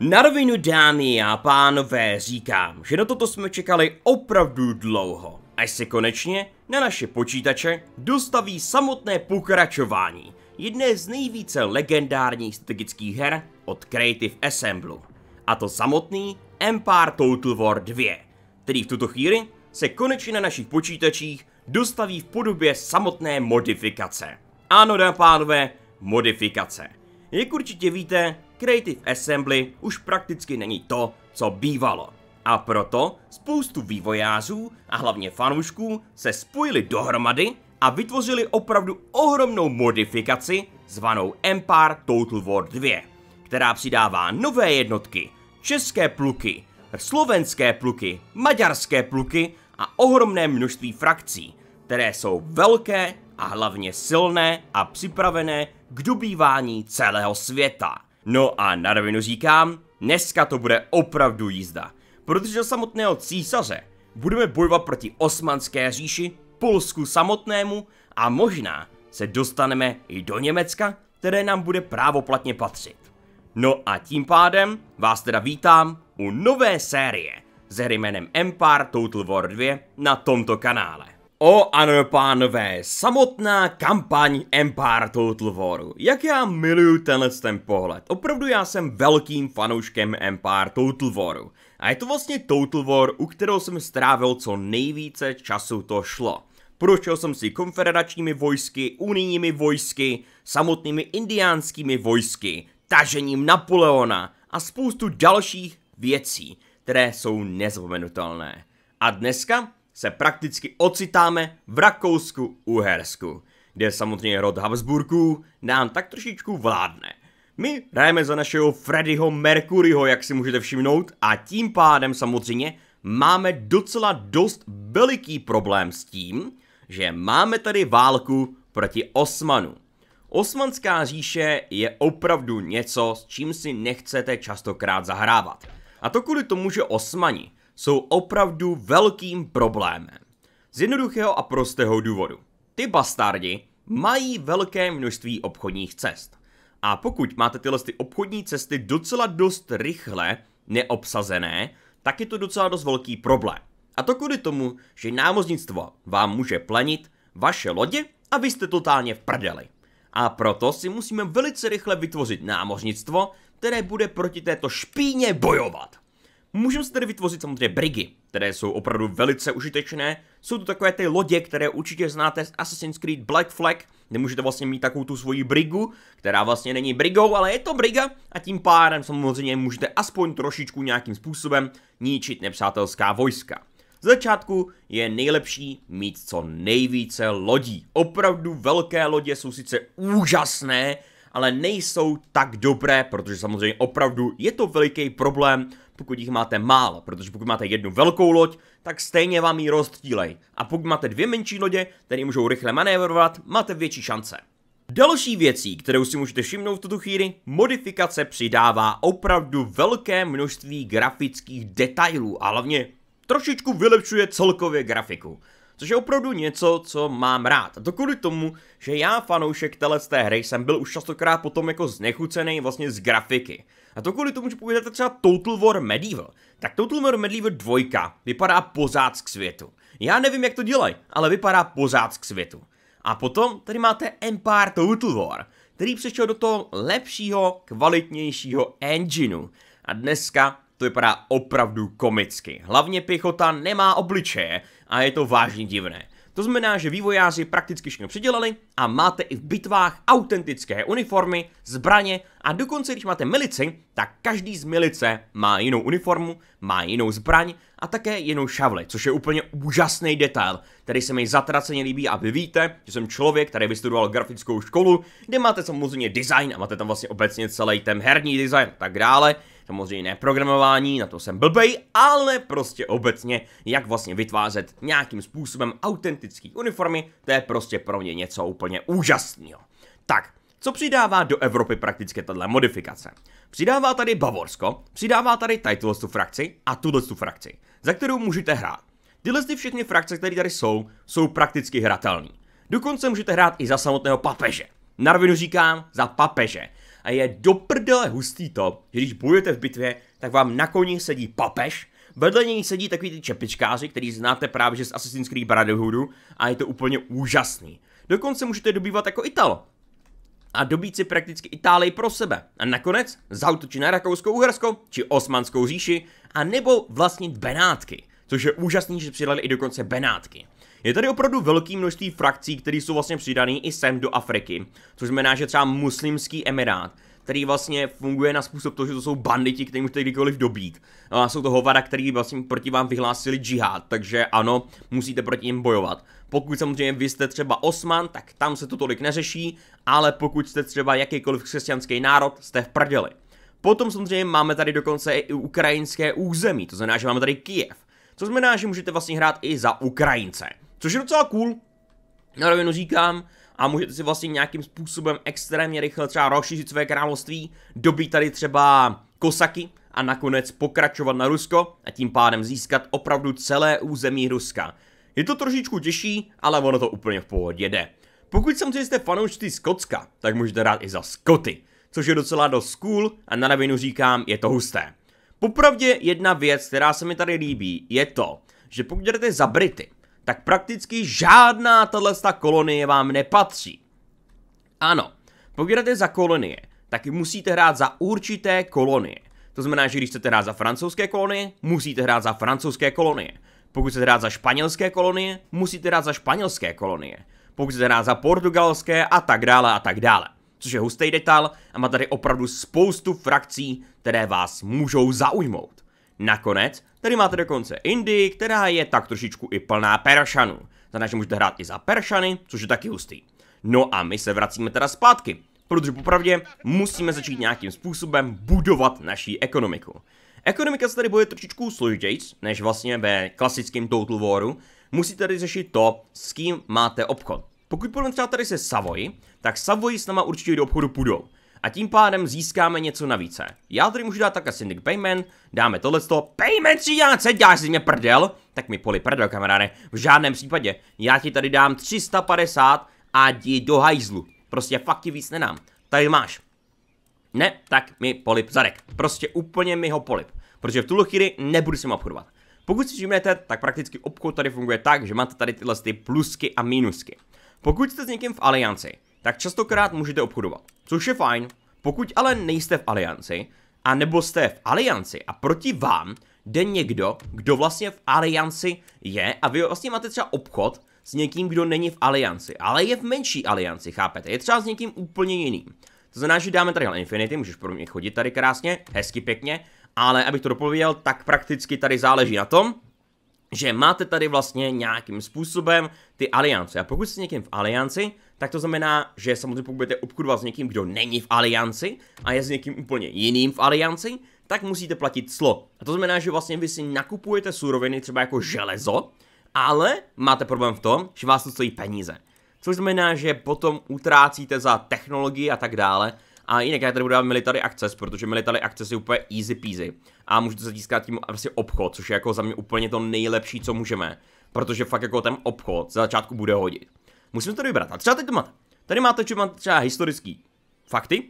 Na rovinu dámy a pánové říkám, že na toto jsme čekali opravdu dlouho, až se konečně na naše počítače dostaví samotné pokračování jedné z nejvíce legendárních strategických her od Creative Assembly. a to samotný Empire Total War 2, který v tuto chvíli se konečně na našich počítačích dostaví v podobě samotné modifikace. Ano, dámy a pánové, modifikace. Jak určitě víte, Creative Assembly už prakticky není to, co bývalo. A proto spoustu vývojářů a hlavně fanoušků se spojili dohromady a vytvořili opravdu ohromnou modifikaci zvanou Empire Total War 2, která přidává nové jednotky, české pluky, slovenské pluky, maďarské pluky a ohromné množství frakcí, které jsou velké a hlavně silné a připravené k dobývání celého světa. No a na rovinu říkám, dneska to bude opravdu jízda, protože samotného císaře budeme bojovat proti osmanské říši, Polsku samotnému a možná se dostaneme i do Německa, které nám bude právoplatně patřit. No a tím pádem vás teda vítám u nové série s hry jménem Empire Total War 2 na tomto kanále. O ano, pánové, samotná kampaň Empire Total War. Jak já miluju tenhle ten pohled. Opravdu já jsem velkým fanouškem Empire Total War. A je to vlastně Total War, u kterého jsem strávil co nejvíce času to šlo. Prošel jsem si konfederačními vojsky, unijními vojsky, samotnými indiánskými vojsky, tažením Napoleona a spoustu dalších věcí, které jsou nezapomenutelné. A dneska se prakticky ocitáme v Rakousku-Uhersku, kde samozřejmě rod Habsburků nám tak trošičku vládne. My hrajeme za našeho Freddyho Mercuryho, jak si můžete všimnout, a tím pádem samozřejmě máme docela dost veliký problém s tím, že máme tady válku proti Osmanu. Osmanská říše je opravdu něco, s čím si nechcete častokrát zahrávat. A to kvůli tomu, že Osmani jsou opravdu velkým problémem. Z jednoduchého a prostého důvodu. Ty bastardi mají velké množství obchodních cest. A pokud máte tyhle ty obchodní cesty docela dost rychle neobsazené, tak je to docela dost velký problém. A to kvůli tomu, že námořnictvo vám může plenit vaše lodě a vy jste totálně v prdeli. A proto si musíme velice rychle vytvořit námořnictvo, které bude proti této špíně bojovat. Můžeme si tedy vytvořit samozřejmě brigy, které jsou opravdu velice užitečné. Jsou to takové ty lodě, které určitě znáte z Assassin's Creed Black Flag, kde můžete vlastně mít takovou tu svoji brigu, která vlastně není brigou, ale je to briga a tím pádem samozřejmě můžete aspoň trošičku nějakým způsobem ničit nepřátelská vojska. Z začátku je nejlepší mít co nejvíce lodí. Opravdu velké lodě jsou sice úžasné, ale nejsou tak dobré, protože samozřejmě opravdu je to veliký problém, pokud jich máte málo, protože pokud máte jednu velkou loď, tak stejně vám ji rozdílej. A pokud máte dvě menší lodě, které můžou rychle manévrovat, máte větší šance. Další věcí, kterou si můžete všimnout v tuto chvíli, modifikace přidává opravdu velké množství grafických detailů a hlavně trošičku vylepšuje celkově grafiku což je opravdu něco, co mám rád. A to kvůli tomu, že já fanoušek téhle té hry jsem byl už častokrát potom jako znechucený vlastně z grafiky. A to kvůli tomu, že použijete třeba Total War Medieval, tak Total War Medieval 2 vypadá pořád k světu. Já nevím, jak to dělají, ale vypadá pořád k světu. A potom tady máte Empire Total War, který přešel do toho lepšího, kvalitnějšího engineu. A dneska to vypadá opravdu komicky. Hlavně pěchota nemá obličeje a je to vážně divné. To znamená, že vývojáři prakticky všechno předělali a máte i v bitvách autentické uniformy, zbraně a dokonce když máte milici, tak každý z milice má jinou uniformu, má jinou zbraň a také jinou šavli, což je úplně úžasný detail, který se mi zatraceně líbí a vy víte, že jsem člověk, který vystudoval grafickou školu, kde máte samozřejmě design a máte tam vlastně obecně celý ten herní design a tak dále, samozřejmě ne programování, na to jsem blbej, ale prostě obecně, jak vlastně vytvářet nějakým způsobem autentický uniformy, to je prostě pro mě něco úplně úžasného. Tak, co přidává do Evropy prakticky tato modifikace? Přidává tady Bavorsko, přidává tady tu frakci a tuhle tu frakci, za kterou můžete hrát. Tyhle ty všechny frakce, které tady jsou, jsou prakticky hratelné. Dokonce můžete hrát i za samotného papeže. Narvinu říkám, za papeže a je do prdele hustý to, že když bojujete v bitvě, tak vám na koni sedí papež, vedle něj sedí takový ty čepičkáři, který znáte právě že z Assassin's Creed Brotherhoodu a je to úplně úžasný. Dokonce můžete dobývat jako Italo, a dobít si prakticky Itálii pro sebe. A nakonec zautočit na Rakouskou Uhersko či Osmanskou říši a nebo vlastnit Benátky, což je úžasný, že přidali i dokonce Benátky. Je tady opravdu velké množství frakcí, které jsou vlastně přidané i sem do Afriky, což znamená, že třeba muslimský emirát, který vlastně funguje na způsob toho, že to jsou banditi, kteří můžete kdykoliv dobít. No a jsou to hovada, který vlastně proti vám vyhlásili džihad, takže ano, musíte proti jim bojovat. Pokud samozřejmě vy jste třeba osman, tak tam se to tolik neřeší, ale pokud jste třeba jakýkoliv křesťanský národ, jste v prdeli. Potom samozřejmě máme tady dokonce i ukrajinské území, to znamená, že máme tady Kijev. Co znamená, že můžete vlastně hrát i za Ukrajince. Což je docela cool, na rovinu říkám, a můžete si vlastně nějakým způsobem extrémně rychle třeba rozšířit své království, dobít tady třeba kosaky a nakonec pokračovat na Rusko a tím pádem získat opravdu celé území Ruska. Je to trošičku těžší, ale ono to úplně v pohodě jde. Pokud samozřejmě jste fanoušci Skotska, tak můžete rád i za Skoty, což je docela dost cool a na rovinu říkám, je to husté. Popravdě jedna věc, která se mi tady líbí, je to, že pokud jdete za Brity, tak prakticky žádná tato kolonie vám nepatří. Ano, pokud jdete za kolonie, tak musíte hrát za určité kolonie. To znamená, že když chcete hrát za francouzské kolonie, musíte hrát za francouzské kolonie. Pokud chcete hrát za španělské kolonie, musíte hrát za španělské kolonie. Pokud chcete hrát za portugalské a tak dále a tak dále. Což je hustý detail a má tady opravdu spoustu frakcí, které vás můžou zaujmout. Nakonec tady máte dokonce Indii, která je tak trošičku i plná Peršanů. Znamená, že můžete hrát i za Peršany, což je taky hustý. No a my se vracíme teda zpátky, protože popravdě musíme začít nějakým způsobem budovat naší ekonomiku. Ekonomika se tady bude trošičku složitější než vlastně ve klasickém Total Waru. Musíte tady řešit to, s kým máte obchod. Pokud půjdeme třeba tady se Savoy, tak Savoy s náma určitě do obchodu půjdou a tím pádem získáme něco navíc. Já tady můžu dát takhle syndic payment, dáme toho. payment 13, děláš si mě prdel, tak mi poli prdel kamaráde, v žádném případě, já ti tady dám 350 a jdi do hajzlu, prostě fakt ti víc nenám. tady máš. Ne, tak mi polip zadek, prostě úplně mi ho polip, protože v tuhle chvíli nebudu si obchodovat. Pokud si všimnete, tak prakticky obchod tady funguje tak, že máte tady tyhle ty plusky a mínusky. Pokud jste s někým v alianci, tak častokrát můžete obchodovat. Což je fajn, pokud ale nejste v alianci, a nebo jste v alianci a proti vám jde někdo, kdo vlastně v alianci je a vy vlastně máte třeba obchod s někým, kdo není v alianci, ale je v menší alianci, chápete? Je třeba s někým úplně jiným. To znamená, že dáme tady Infinity, můžeš pro mě chodit tady krásně, hezky pěkně, ale abych to dopověděl, tak prakticky tady záleží na tom, že máte tady vlastně nějakým způsobem ty aliance. A pokud jste někým v alianci, tak to znamená, že samozřejmě pokud budete obchodovat s někým, kdo není v alianci a je s někým úplně jiným v alianci, tak musíte platit clo. A to znamená, že vlastně vy si nakupujete suroviny třeba jako železo, ale máte problém v tom, že vás to stojí peníze. Což znamená, že potom utrácíte za technologii a tak dále a jinak já tady budu dávat Military Access, protože Military Access je úplně easy peasy. A můžete získat tím prostě obchod, což je jako za mě úplně to nejlepší, co můžeme. Protože fakt jako ten obchod za začátku bude hodit. Musíme to vybrat. A třeba teď to máte. Tady máte třeba historický fakty,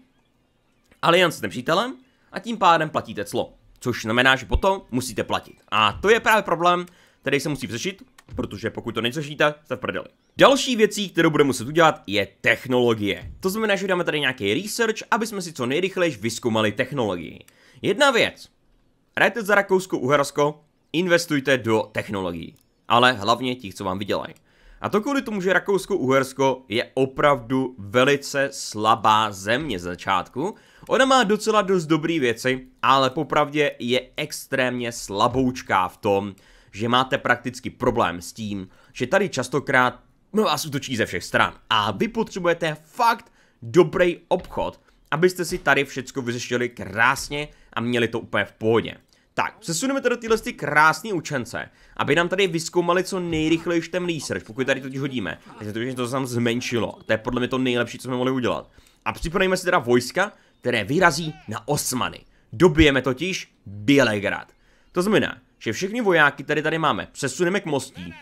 aliance s nepřítelem a tím pádem platíte clo. Což znamená, že potom musíte platit. A to je právě problém, který se musí řešit, protože pokud to nezřešíte, jste v prdeli. Další věcí, kterou budeme muset udělat, je technologie. To znamená, že dáme tady nějaký research, aby jsme si co nejrychleji vyskoumali technologii. Jedna věc. Hrajte za Rakousko, Uhersko, investujte do technologií. Ale hlavně těch, co vám vydělají. A to kvůli tomu, že Rakousko-Uhersko je opravdu velice slabá země z začátku. Ona má docela dost dobrý věci, ale popravdě je extrémně slaboučká v tom, že máte prakticky problém s tím, že tady častokrát no, vás utočí ze všech stran a vy potřebujete fakt dobrý obchod, abyste si tady všechno vyřešili krásně a měli to úplně v pohodě. Tak, přesuneme teda tyhle ty krásné učence, aby nám tady vyskoumali co nejrychlejší ten research, pokud tady totiž hodíme. Takže to, že to se nám zmenšilo, to je podle mě to nejlepší, co jsme mohli udělat. A připravíme si teda vojska, které vyrazí na Osmany. Dobijeme totiž Bělegrad. To znamená, že všechny vojáky tady tady máme, přesuneme k mostí.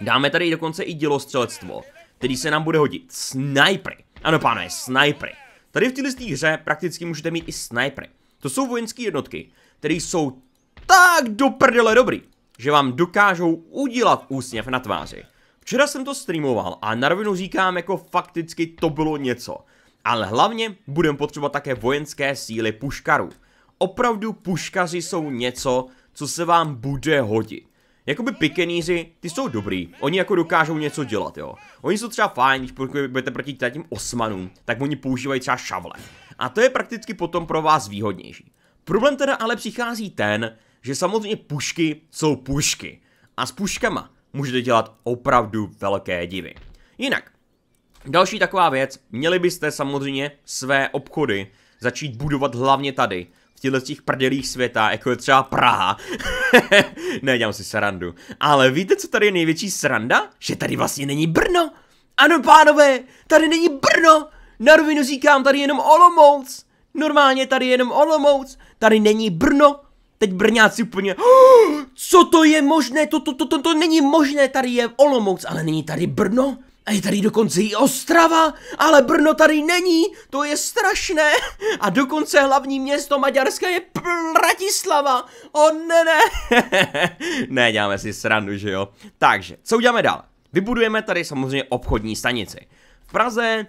Dáme tady dokonce i dělostřelectvo, který se nám bude hodit. Snipery. Ano, pánové, snipery. Tady v této hře prakticky můžete mít i snipery. To jsou vojenské jednotky, které jsou tak do prdele dobrý, že vám dokážou udělat úsměv na tváři. Včera jsem to streamoval a na rovinu říkám jako fakticky to bylo něco. Ale hlavně budeme potřebovat také vojenské síly puškarů. Opravdu puškaři jsou něco, co se vám bude hodit. Jakoby pikeníři, ty jsou dobrý, oni jako dokážou něco dělat, jo. Oni jsou třeba fajn, když budete proti těm osmanům, tak oni používají třeba šavle. A to je prakticky potom pro vás výhodnější. Problém teda ale přichází ten, že samozřejmě pušky jsou pušky. A s puškama můžete dělat opravdu velké divy. Jinak, další taková věc, měli byste samozřejmě své obchody začít budovat hlavně tady, těchto těch prdělých světa, jako je třeba Praha. ne, dělám si srandu. Ale víte, co tady je největší sranda? Že tady vlastně není Brno. Ano, pánové, tady není Brno. Na rovinu říkám, tady jenom Olomouc. Normálně tady jenom Olomouc. Tady není Brno. Teď Brňáci úplně, co to je možné, to, to, to, to, to není možné, tady je Olomouc, ale není tady Brno. A je tady dokonce i Ostrava, ale Brno tady není, to je strašné. A dokonce hlavní město Maďarska je Bratislava. O ne, ne. ne, děláme si srandu, že jo. Takže, co uděláme dál? Vybudujeme tady samozřejmě obchodní stanici. V Praze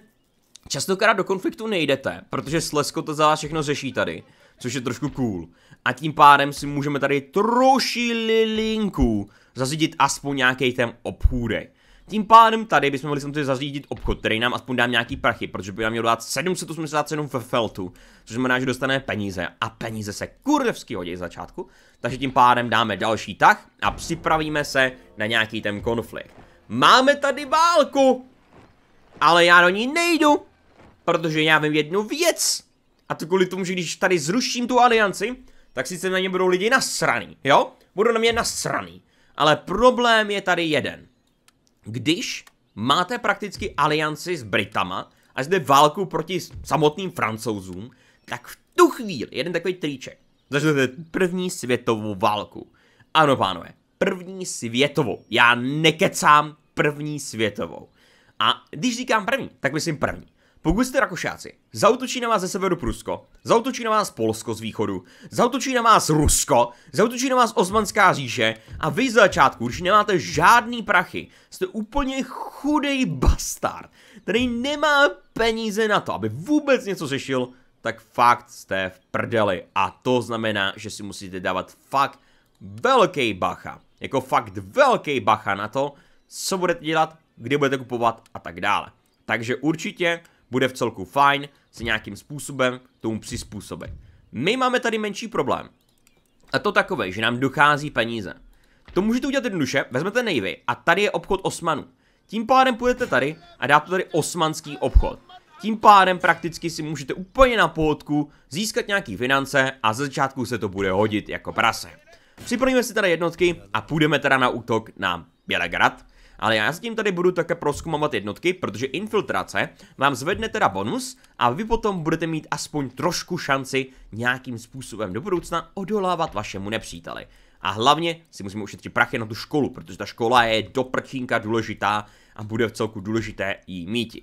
častokrát do konfliktu nejdete, protože Slesko to za všechno řeší tady, což je trošku cool. A tím pádem si můžeme tady troši linku zazidit aspoň nějaký ten obchůdek. Tím pádem tady bychom mohli samozřejmě zařídit obchod, který nám aspoň dá nějaký prachy, protože by nám měl dát 787 ve feltu, což znamená, že dostane peníze a peníze se kurevsky hodí z začátku, takže tím pádem dáme další tah a připravíme se na nějaký ten konflikt. Máme tady válku, ale já do ní nejdu, protože já vím jednu věc. A to kvůli tomu, že když tady zruším tu alianci, tak sice na ně budou lidi nasraný, jo? Budou na mě nasraný. Ale problém je tady jeden když máte prakticky alianci s Britama a zde válku proti samotným francouzům, tak v tu chvíli jeden takový triček. Začnete první světovou válku. Ano, pánové, první světovou. Já nekecám první světovou. A když říkám první, tak myslím první. Pokud jste Rakušáci, zautočí na vás ze severu Prusko, zautočí na vás Polsko z východu, zautočí na vás Rusko, zautočí na vás Osmanská říše a vy z začátku už nemáte žádný prachy, jste úplně chudej bastard, který nemá peníze na to, aby vůbec něco řešil, tak fakt jste v prdeli a to znamená, že si musíte dávat fakt velký bacha, jako fakt velký bacha na to, co budete dělat, kdy budete kupovat a tak dále. Takže určitě bude v celku fajn, se nějakým způsobem tomu přizpůsobit. My máme tady menší problém. A to takové, že nám dochází peníze. To můžete udělat jednoduše, vezmete nejvy a tady je obchod osmanů. Tím pádem půjdete tady a dáte tady osmanský obchod. Tím pádem prakticky si můžete úplně na pohodku získat nějaký finance a ze začátku se to bude hodit jako prase. Připravíme si tady jednotky a půjdeme teda na útok na Bělegrad. Ale já s tím tady budu také proskumovat jednotky, protože infiltrace vám zvedne teda bonus a vy potom budete mít aspoň trošku šanci nějakým způsobem do budoucna odolávat vašemu nepříteli. A hlavně si musíme ušetřit prachy na tu školu, protože ta škola je do prčínka důležitá a bude v celku důležité jí mít.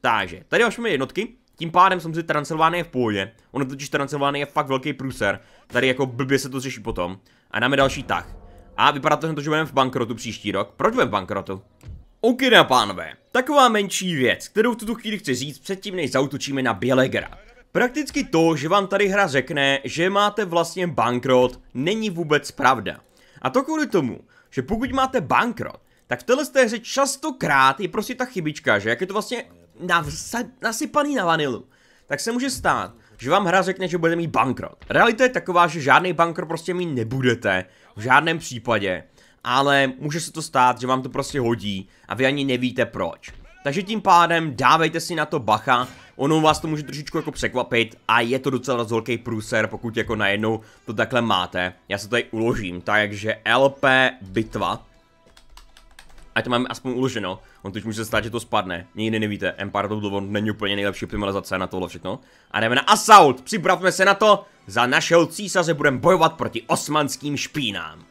Takže, tady už máme jednotky, tím pádem si Transylvánie je v pohodě. Ono totiž Transylvánie je fakt velký průser. Tady jako blbě se to řeší potom. A dáme další tah. A vypadá to to, že budeme v bankrotu příští rok. Proč budeme v bankrotu? OK, na pánové, taková menší věc, kterou v tuto chvíli chci říct předtím, než zautočíme na Bělegra. Prakticky to, že vám tady hra řekne, že máte vlastně bankrot, není vůbec pravda. A to kvůli tomu, že pokud máte bankrot, tak v téhle té hře častokrát je prostě ta chybička, že jak je to vlastně nasypaný na vanilu, tak se může stát, že vám hra řekne, že budete mít bankrot. Realita je taková, že žádný bankrot prostě mít nebudete, v žádném případě, ale může se to stát, že vám to prostě hodí a vy ani nevíte proč. Takže tím pádem dávejte si na to bacha, ono vás to může trošičku jako překvapit a je to docela velký průser, pokud jako najednou to takhle máte. Já se tady uložím, takže LP bitva. Ať to máme aspoň uloženo. No. On teď může stát, že to spadne. Nikdy nevíte. Empire of the není úplně nejlepší optimalizace na tohle všechno. A jdeme na Assault. Připravme se na to. Za našeho císaře budeme bojovat proti osmanským špínám.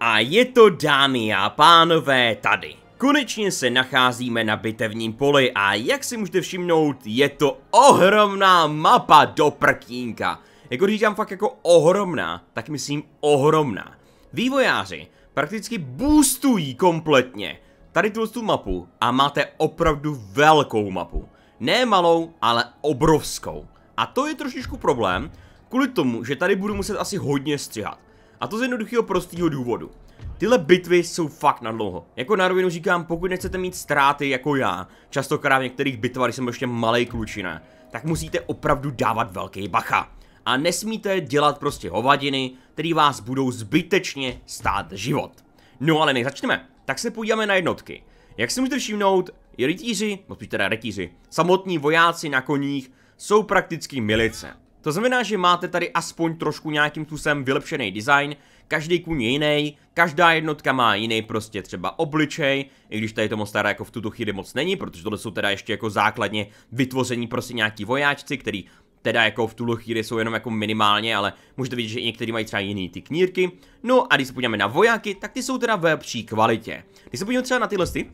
A je to dámy a pánové tady. Konečně se nacházíme na bitevním poli a jak si můžete všimnout, je to ohromná mapa do prkínka. Jako když říkám fakt jako ohromná, tak myslím ohromná. Vývojáři prakticky boostují kompletně tady tu, tu mapu a máte opravdu velkou mapu. Ne malou, ale obrovskou. A to je trošičku problém, kvůli tomu, že tady budu muset asi hodně střihat. A to z jednoduchého prostého důvodu. Tyhle bitvy jsou fakt na dlouho. Jako na rovinu říkám, pokud nechcete mít ztráty jako já, častokrát v některých bitvách, když jsem ještě malý klučina, tak musíte opravdu dávat velký bacha. A nesmíte dělat prostě hovadiny, které vás budou zbytečně stát život. No ale nejzačneme. začneme tak se podíváme na jednotky. Jak si můžete všimnout, rytíři, no spíš teda rytíři, samotní vojáci na koních jsou prakticky milice. To znamená, že máte tady aspoň trošku nějakým způsobem vylepšený design, každý kůň je jiný, každá jednotka má jiný prostě třeba obličej, i když tady to moc stará jako v tuto chvíli moc není, protože tohle jsou teda ještě jako základně vytvoření prostě nějaký vojáčci, který teda jako v tuhle chvíli jsou jenom jako minimálně, ale můžete vidět, že i někteří mají třeba jiný ty knírky. No a když se podíváme na vojáky, tak ty jsou teda ve lepší kvalitě. Když se podíváme třeba na tyhle ty,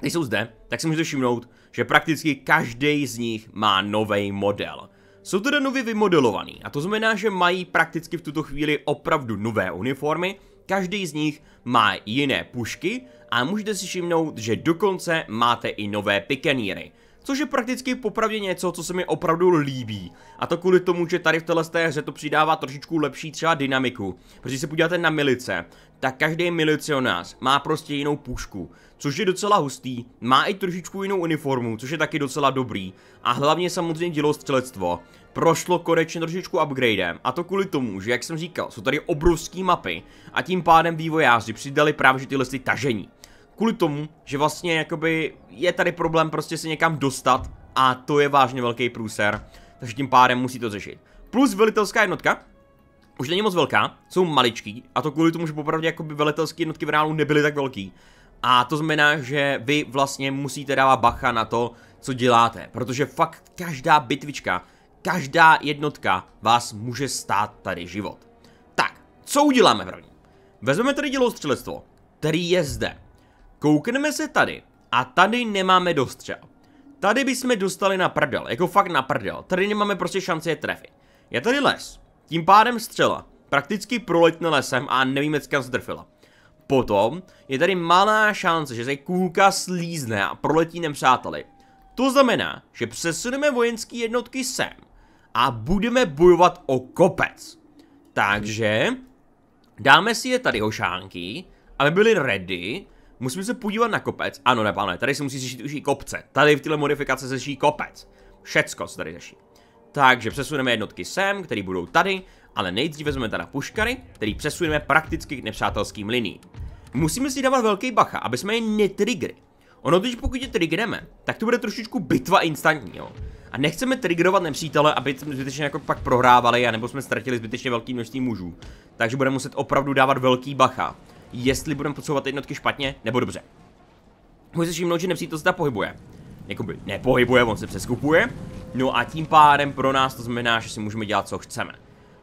ty jsou zde, tak si můžete všimnout, že prakticky každý z nich má nový model. Jsou teda nově vymodelovaný a to znamená, že mají prakticky v tuto chvíli opravdu nové uniformy, každý z nich má jiné pušky a můžete si všimnout, že dokonce máte i nové pikeníry což je prakticky popravdě něco, co se mi opravdu líbí. A to kvůli tomu, že tady v té hře to přidává trošičku lepší třeba dynamiku. Protože se podíváte na milice, tak každý milicionář má prostě jinou pušku, což je docela hustý, má i trošičku jinou uniformu, což je taky docela dobrý. A hlavně samozřejmě dělostřelectvo prošlo konečně trošičku upgradem a to kvůli tomu, že jak jsem říkal, jsou tady obrovské mapy a tím pádem vývojáři přidali právě tyhle tažení kvůli tomu, že vlastně jakoby je tady problém prostě se někam dostat a to je vážně velký průser, takže tím pádem musí to řešit. Plus velitelská jednotka, už není moc velká, jsou maličký a to kvůli tomu, že popravdě jakoby velitelské jednotky v reálu nebyly tak velký. A to znamená, že vy vlastně musíte dávat bacha na to, co děláte, protože fakt každá bitvička, každá jednotka vás může stát tady život. Tak, co uděláme první? Vezmeme tady dělostřelectvo, který je zde. Koukneme se tady. A tady nemáme dostřel. Tady bychom dostali na prdel, jako fakt na prdel. Tady nemáme prostě šanci je trefit. Je tady les. Tím pádem střela. Prakticky proletne lesem a nevíme, kam zdrfila. Potom je tady malá šance, že se kůlka slízne a proletí nepřáteli. To znamená, že přesuneme vojenské jednotky sem a budeme bojovat o kopec. Takže dáme si je tady hošánky, aby byly ready Musíme se podívat na kopec. Ano, ne, pane, tady se musí řešit už i kopce. Tady v této modifikace se řeší kopec. Všecko se tady řeší. Takže přesuneme jednotky sem, které budou tady, ale nejdřív vezmeme teda puškary, který přesuneme prakticky k nepřátelským liniím. Musíme si dávat velký bacha, aby jsme je netriggery. Ono když pokud je triggereme, tak to bude trošičku bitva instantní, jo. A nechceme triggerovat nepřítele, aby jsme zbytečně jako pak prohrávali, anebo jsme ztratili zbytečně velký množství mužů. Takže budeme muset opravdu dávat velký bacha jestli budeme podsouvat jednotky špatně nebo dobře. Můžete všimnout, že nepřítel se ta pohybuje. Jakoby nepohybuje, on se přeskupuje. No a tím pádem pro nás to znamená, že si můžeme dělat, co chceme.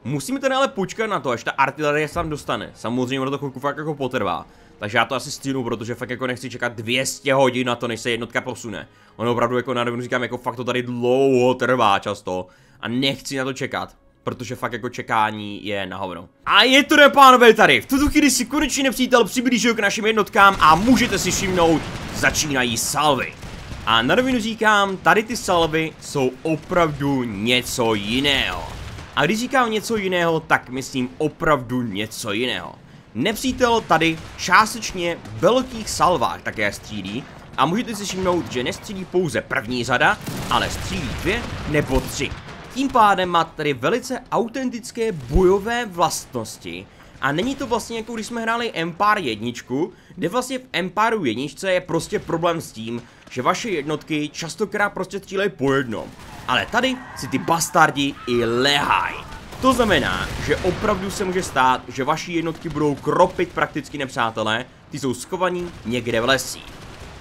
Musíme tedy ale počkat na to, až ta artilerie se tam dostane. Samozřejmě ono to chvilku fakt jako potrvá. Takže já to asi stínu, protože fakt jako nechci čekat 200 hodin na to, než se jednotka posune. Ono opravdu jako na říkám, jako fakt to tady dlouho trvá často. A nechci na to čekat protože fakt jako čekání je na hovno. A je to pánové tady, v tuto chvíli si konečně nepřítel přiblížil k našim jednotkám a můžete si všimnout, začínají salvy. A na rovinu říkám, tady ty salvy jsou opravdu něco jiného. A když říkám něco jiného, tak myslím opravdu něco jiného. Nepřítel tady částečně velkých salvách také střílí a můžete si všimnout, že nestřílí pouze první řada, ale střílí dvě nebo tři. Tím pádem má tady velice autentické bojové vlastnosti a není to vlastně jako když jsme hráli Empire jedničku, kde vlastně v Empire jedničce je prostě problém s tím, že vaše jednotky častokrát prostě střílejí po jednom. Ale tady si ty bastardi i lehají. To znamená, že opravdu se může stát, že vaši jednotky budou kropit prakticky nepřátelé, ty jsou skovaní někde v lesích.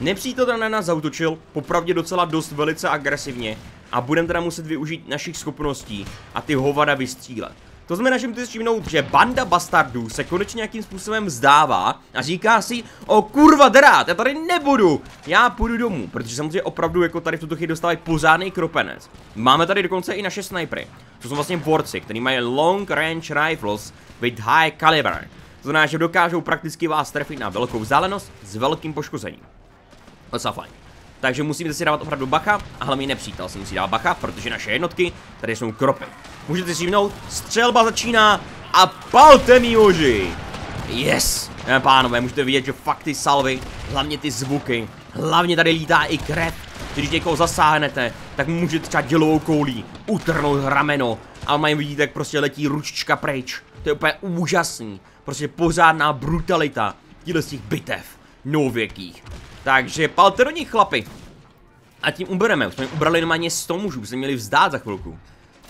Nepřítel na nás zautočil, popravdě docela dost velice agresivně, a budeme teda muset využít našich schopností a ty hovada vystřílet. To znamená, že můžete všimnout, že banda bastardů se konečně nějakým způsobem vzdává a říká si, o kurva drát, já tady nebudu, já půjdu domů, protože samozřejmě opravdu jako tady v tuto chvíli dostávají pořádný kropenec. Máme tady dokonce i naše snipery, to jsou vlastně borci, který mají long range rifles with high caliber. To znamená, že dokážou prakticky vás trefit na velkou vzdálenost s velkým poškozením. Docela fajn. Takže musíme si dávat opravdu bacha a hlavně nepřítel si musí dát bacha, protože naše jednotky tady jsou kropy. Můžete si střímnout, střelba začíná a palte mi oži! Yes! Pánové, můžete vidět, že fakt ty salvy, hlavně ty zvuky, hlavně tady lítá i krev, když někoho zasáhnete, tak můžete třeba dělovou koulí utrhnout rameno a mají vidíte, jak prostě letí ručička pryč. To je úplně úžasný, prostě pořádná brutalita těchto z těch bitev nověkých. Takže palte do nich, chlapi A tím ubereme, už jsme ubrali normálně 100 mužů, už jsme měli vzdát za chvilku.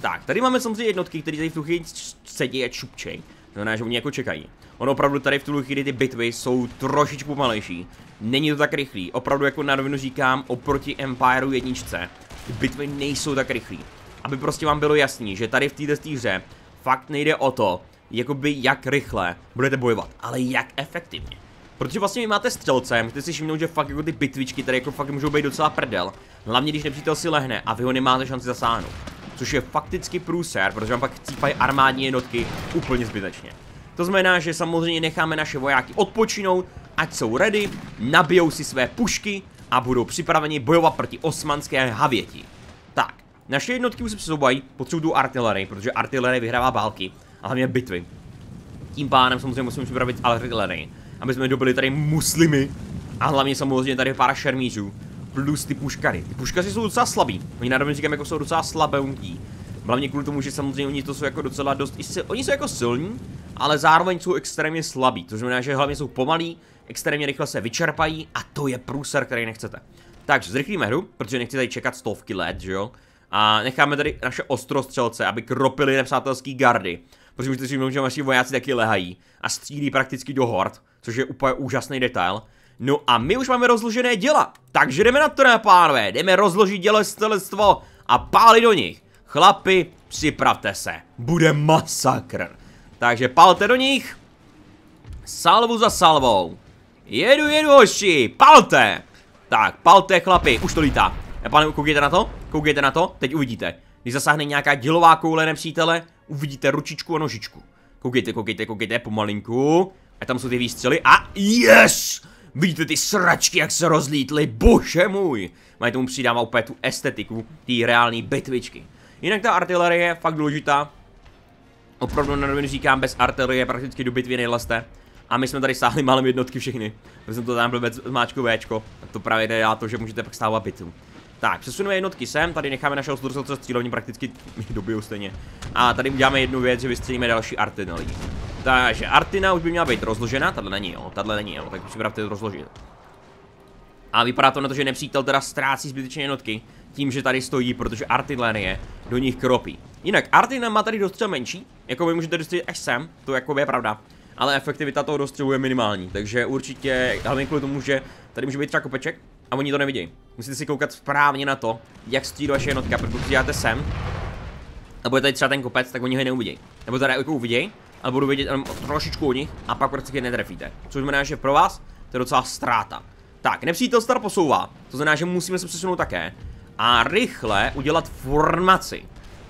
Tak, tady máme samozřejmě jednotky, které tady v tu chvíli sedí a čupčej. To znamená, že oni jako čekají. Ono opravdu tady v tu chvíli ty bitvy jsou trošičku pomalejší. Není to tak rychlý. Opravdu jako na rovinu říkám, oproti Empireu jedničce, ty bitvy nejsou tak rychlý. Aby prostě vám bylo jasný, že tady v této hře fakt nejde o to, jakoby jak rychle budete bojovat, ale jak efektivně. Protože vlastně vy máte střelce, můžete si všimnout, že fakt jako ty bitvičky tady jako fakt můžou být docela prdel. Hlavně když nepřítel si lehne a vy ho nemáte šanci zasáhnout. Což je fakticky průser, protože vám pak cípají armádní jednotky úplně zbytečně. To znamená, že samozřejmě necháme naše vojáky odpočinout, ať jsou ready, nabijou si své pušky a budou připraveni bojovat proti osmanské havěti. Tak, naše jednotky už se přesouvají, potřebují artillery, protože artilerie vyhrává války a hlavně bitvy. Tím pádem samozřejmě musíme připravit artillery aby jsme dobili tady muslimy a hlavně samozřejmě tady pár šermířů, plus ty puškary. Ty puškaři jsou docela slabí, oni na rovně říkám, jako jsou docela slabounký. Hlavně kvůli tomu, že samozřejmě oni to jsou jako docela dost, oni jsou jako silní, ale zároveň jsou extrémně slabí, to znamená, že hlavně jsou pomalí, extrémně rychle se vyčerpají a to je průser, který nechcete. Takže zrychlíme hru, protože nechci tady čekat stovky let, že jo? A necháme tady naše ostrostřelce, aby kropili nepřátelský gardy. Protože můžete si že naši vojáci taky lehají a střílí prakticky do hord což je úplně úžasný detail. No a my už máme rozložené děla, takže jdeme na to, ne, pánové, jdeme rozložit dělestelectvo a páli do nich. Chlapi, připravte se, bude masakr. Takže palte do nich, salvu za salvou. Jedu, jedu, hoši, palte. Tak, palte, chlapi, už to lítá. E, pane, koukejte na to, koukejte na to, teď uvidíte. Když zasáhne nějaká dělová koule nepřítele, uvidíte ručičku a nožičku. Koukejte, koukejte, koukejte, pomalinku. A tam jsou ty výstřely a yes! Vidíte ty sračky, jak se rozlítly, bože můj! Mají tomu přidává úplně tu estetiku, ty reální bitvičky. Jinak ta artilerie je fakt důležitá. Opravdu na novinu říkám, bez artilerie prakticky do bitvy nejleste. A my jsme tady stáhli malé jednotky všechny. Protože jsem to tam byl máčku Včko. Tak to právě dělá to, že můžete pak stávat bitvu. Tak, přesuneme jednotky sem, tady necháme našeho zdrzelce střílovně prakticky dobiju stejně. A tady uděláme jednu věc, že vystřelíme další artillery. Takže artina už by měla být rozložena, tahle není jo, tahle není jo, tak připravte rozložit. A vypadá to na to, že nepřítel teda ztrácí zbytečně jednotky tím, že tady stojí, protože artilerie do nich kropí. Jinak artina má tady dostřel menší, jako vy můžete dostřelit až sem, to jako je pravda. Ale efektivita toho dostřelu je minimální, takže určitě, hlavně kvůli tomu, že tady může být třeba kopeček, a oni to nevidějí. Musíte si koukat správně na to, jak stojí vaše jednotka, protože když děláte sem, a bude tady třeba ten kopec, tak oni ho neuvidějí. Nebo tady jako uvidějí, ale budou vidět jenom trošičku o nich a pak prostě netrefíte. Což znamená, že pro vás to je docela ztráta. Tak, nepřítel star posouvá, to znamená, že musíme se přesunout také a rychle udělat formaci.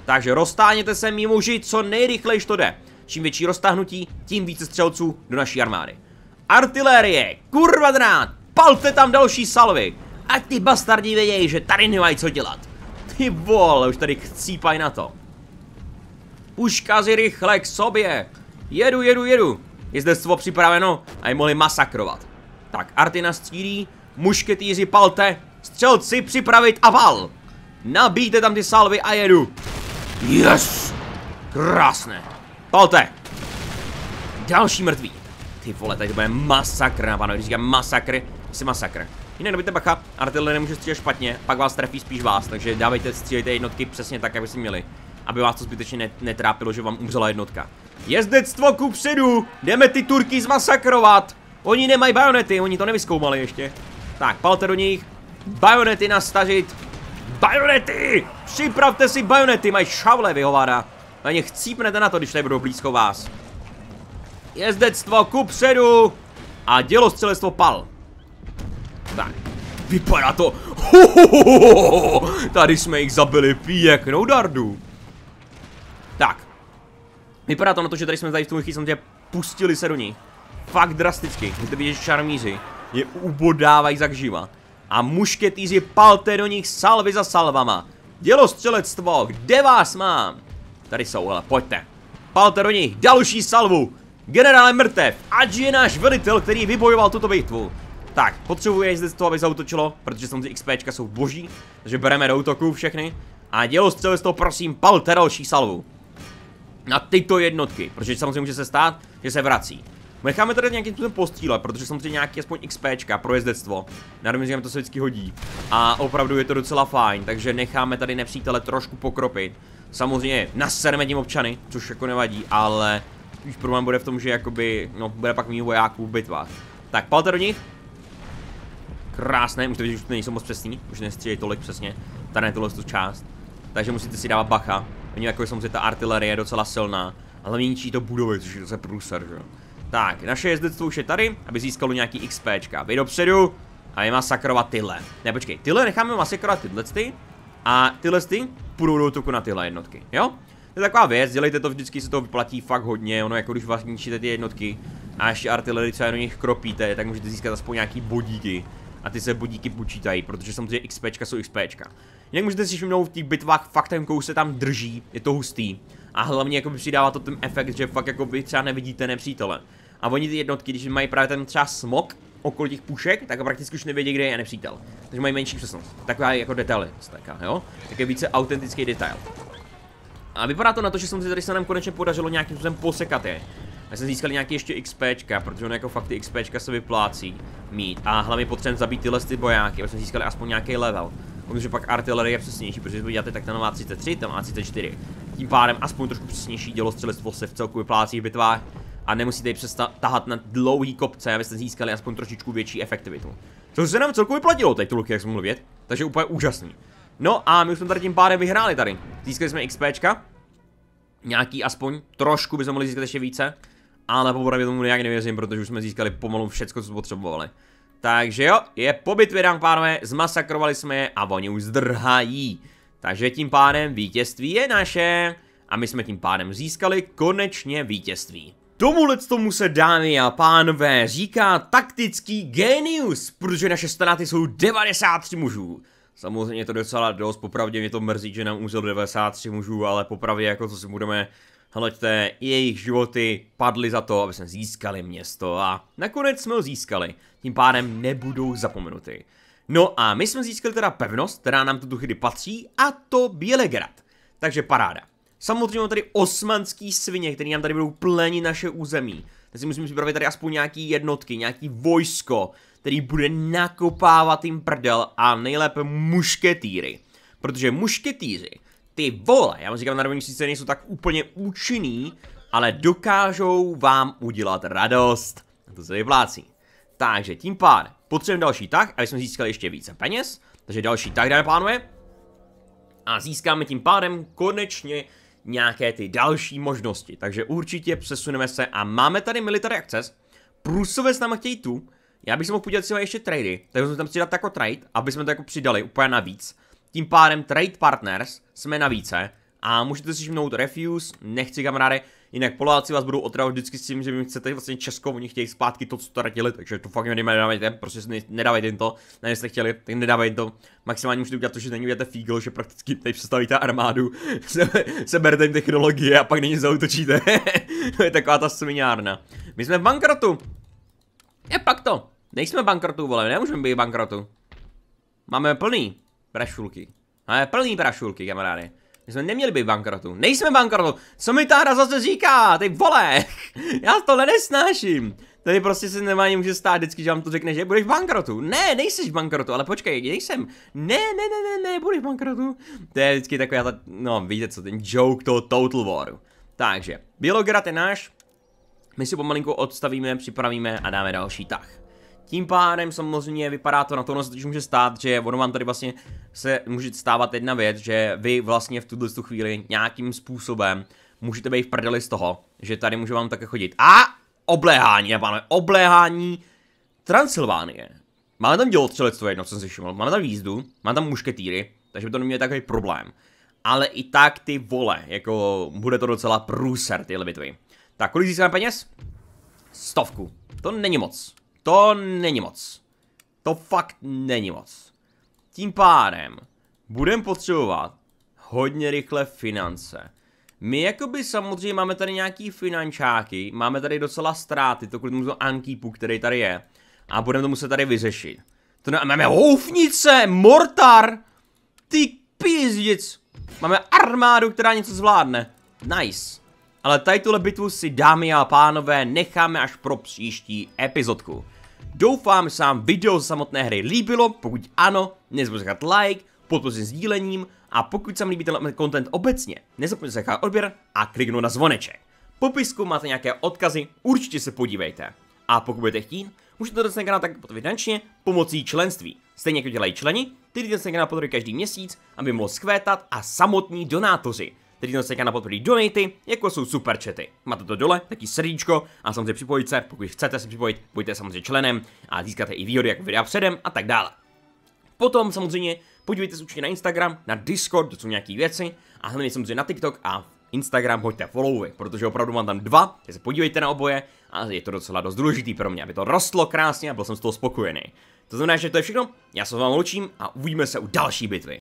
Takže roztáhněte se mimo muži, co nejrychleji to jde. Čím větší roztáhnutí, tím více střelců do naší armády. Artilérie, kurva drát! palte tam další salvy. Ať ty bastardi vědějí, že tady nemají co dělat. Ty vole, už tady chcípaj na to. Puškaři rychle k sobě. Jedu, jedu, jedu. Je svo připraveno a je mohli masakrovat. Tak, Artina střílí, mušketýři palte, střelci připravit a val. Nabíjte tam ty salvy a jedu. Yes! Krásné. Palte. Další mrtví. Ty vole, tady to bude masakr na panu, když říkám masakr, si masakr. Jinak nebojte bacha, artillerie nemůže střílet špatně, pak vás trefí spíš vás, takže dávejte, střílejte jednotky přesně tak, aby si měli. Aby vás to zbytečně netrápilo, že vám umřela jednotka. Jezdectvo ku předu! Jdeme ty Turky zmasakrovat! Oni nemají bajonety, oni to nevyskoumali ještě. Tak, palte do nich. Bajonety nastažit. Bajonety! Připravte si bajonety, mají šavle vyhovára. Na ně chcípnete na to, když nebudou blízko vás. Jezdectvo ku předu! A dělostřelectvo pal. Tak. Vypadá to. Hohohoho. Tady jsme jich zabili pěknou dardu. Tak. Vypadá to na to, že tady jsme tady v tom chvíli pustili se do ní. Fakt drasticky. Můžete vidět, že šarmíři je ubodávají zakživa. A mušketýři palte do nich salvy za salvama. Dělostřelectvo, kde vás mám? Tady jsou, ale pojďte. Palte do nich, další salvu. Generále mrtev, ať je náš velitel, který vybojoval tuto bitvu. Tak, potřebuji jezdit toho, aby zautočilo, protože samozřejmě XPčka jsou boží, takže bereme do útoku všechny. A dělo z toho prosím palte další salvu. Na tyto jednotky, protože samozřejmě může se stát, že se vrací. Necháme tady nějakým způsobem postřílet, protože samozřejmě nějaký aspoň XPčka pro jezdectvo. Na říkám, to se vždycky hodí. A opravdu je to docela fajn, takže necháme tady nepřítele trošku pokropit. Samozřejmě nasereme tím občany, což jako nevadí, ale už problém bude v tom, že jakoby, no, bude pak mít vojáků v bitvách. Tak, palte do nich, Krásné, můžete vidět, že už nejsou moc přesný, už nestřílejí tolik přesně, tady je tuhle tu část. Takže musíte si dávat bacha. Oni jako samozřejmě ta artilerie je docela silná. ale ničí to budovy, což je zase průser, že jo. Tak, naše jezdectvo už je tady, aby získalo nějaký XPčka. Vy dopředu a je masakrovat tyhle. Ne, počkej, tyhle necháme masakrovat tyhle ty a tyhle ty půjdou do útoku na tyhle jednotky, jo? To je taková věc, dělejte to vždycky, se to vyplatí fakt hodně, ono jako když vás ničíte ty jednotky a ještě artilerii třeba do nich kropíte, tak můžete získat aspoň nějaký bodíky a ty se bodíky počítají, protože samozřejmě XP jsou XP. Jinak můžete si všimnout, v těch bitvách fakt ten kous se tam drží, je to hustý. A hlavně jako přidává to ten efekt, že fakt jako vy třeba nevidíte nepřítele. A oni ty jednotky, když mají právě ten třeba smok okolo těch pušek, tak prakticky už nevědí, kde je nepřítel. Takže mají menší přesnost. Taková jako detaily, Tak jo? Tak je více autentický detail. A vypadá to na to, že jsem si tady se nám konečně podařilo nějakým způsobem posekat je. My jsme získali nějaký ještě XPčka, protože on jako fakt ty XPčka se vyplácí mít. A hlavně potřebujeme zabít tyhle ty bojáky, aby jsme získali aspoň nějaký level. Protože pak artilerie je přesnější, protože když děláte tak ten má 33, tam má 34. Tím pádem aspoň trošku přesnější dělostřelectvo se v celku vyplácí v bitvách a nemusíte ji tahat na dlouhý kopce, abyste získali aspoň trošičku větší efektivitu. Což se nám celku vyplatilo teď tu jak jsem mluvit, takže úplně úžasný. No a my už jsme tady tím pádem vyhráli tady. Získali jsme XPčka, nějaký aspoň, trošku se mohli získat ještě více ale popravdě tomu nějak nevěřím, protože už jsme získali pomalu všecko, co potřebovali. Takže jo, je po bitvě, dám pánové, zmasakrovali jsme je a oni už zdrhají. Takže tím pádem vítězství je naše a my jsme tím pádem získali konečně vítězství. Tomuhle tomu se dámy a pánové říká taktický genius, protože naše stanáty jsou 93 mužů. Samozřejmě je to docela dost, popravdě mě to mrzí, že nám umřel 93 mužů, ale popravdě jako co si budeme, hleďte, jejich životy padly za to, aby jsme získali město a nakonec jsme ho získali, tím pádem nebudou zapomenuty. No a my jsme získali teda pevnost, která nám tu chvíli patří a to Bělegrad. Takže paráda. Samozřejmě máme tady osmanský svině, který nám tady budou plenit naše území. Tak si musíme připravit tady aspoň nějaký jednotky, nějaký vojsko, který bude nakopávat jim prdel a nejlépe mušketýry. Protože mušketýři ty vole, já vám říkám, narovení sice nejsou tak úplně účinný, ale dokážou vám udělat radost. A to se vyplácí. Takže tím pádem potřebujeme další tah, aby jsme získali ještě více peněz. Takže další tah, dáme plánuje. A získáme tím pádem konečně nějaké ty další možnosti. Takže určitě přesuneme se a máme tady military access. Prusové s náma chtějí tu. Já bych si mohl podělat třeba ještě trady, takže jsme tam přidat jako trade, aby jsme to jako přidali úplně navíc. Tím pádem Trade Partners jsme na více a můžete si všimnout Refuse, nechci kamaráde, jinak Poláci vás budou otravovat vždycky s tím, že vy chcete vlastně Česko, oni chtějí zpátky to, co to ratili, takže to fakt nevím, nedávajte, prostě nedávajte jim to, ne, jste chtěli, tak nedávajte jim to. Maximálně můžete udělat to, že není uděláte fígl, že prakticky tady představíte armádu, se, seberte jim technologie a pak není zautočíte. to je taková ta seminárna. My jsme v bankrotu. Je pak to. Nejsme bankrotu, vole, nemůžeme být bankrotu. Máme plný. Prašulky. Máme plný prašulky, kamarády. My jsme neměli být bankrotu. Nejsme bankrotu. Co mi ta hra zase říká? Ty vole. Já to nesnáším. Tady prostě se normálně může stát vždycky, že vám to řekne, že budeš v bankrotu. Ne, nejseš v bankrotu, ale počkej, nejsem. Ne, ne, ne, ne, ne, budeš v bankrotu. To je vždycky takový, ta, no víte co, ten joke toho Total Waru. Takže, Bělograd je náš. My si pomalinku odstavíme, připravíme a dáme další tah. Tím pádem samozřejmě vypadá to na to, že no, může stát, že ono vám tady vlastně se může stávat jedna věc, že vy vlastně v tuhle chvíli nějakým způsobem můžete být v prdeli z toho, že tady může vám také chodit. A obléhání, a pánové, obléhání Transylvánie. Máme tam dělostřelectvo jedno, co jsem si všiml. Máme tam výzdu, máme tam mušketýry, takže by to neměl takový problém. Ale i tak ty vole, jako bude to docela průser tyhle bitvy. Tak kolik získáme peněz? Stovku. To není moc. To není moc. To fakt není moc. Tím pádem budeme potřebovat hodně rychle finance. My jakoby samozřejmě máme tady nějaký finančáky, máme tady docela ztráty, to kvůli tomu ankýpu, který tady je. A budeme to muset tady vyřešit. To ne, máme houfnice, mortar, ty pizdic. Máme armádu, která něco zvládne. Nice. Ale tady tuhle bitvu si dámy a pánové necháme až pro příští epizodku. Doufám, že se vám video ze samotné hry líbilo, pokud ano, nezbudu like, podpořit sdílením a pokud se vám líbí tenhle content obecně, nezapomeňte se nechat odběr a kliknout na zvoneček. Popisku máte nějaké odkazy, určitě se podívejte. A pokud budete chtít, můžete ten kanál tak finančně pomocí členství. Stejně jako dělají členi, kteří ten kanál podporují každý měsíc, aby mohl skvétat a samotní donátoři, který jsem seďka na podporí donaty, jako jsou superčety. Máte to dole, taky srdíčko a samozřejmě připojit se, pokud chcete se připojit, buďte samozřejmě členem a získáte i výhody jako videa předem a tak dále. Potom samozřejmě podívejte se určitě na Instagram, na Discord, to jsou nějaké věci a hlavně samozřejmě na TikTok a Instagram hoďte followy, protože opravdu mám tam dva, se podívejte na oboje a je to docela dost důležitý pro mě, aby to rostlo krásně a byl jsem z toho spokojený. To znamená, že to je všechno, já se s vámi loučím a uvidíme se u další bitvy.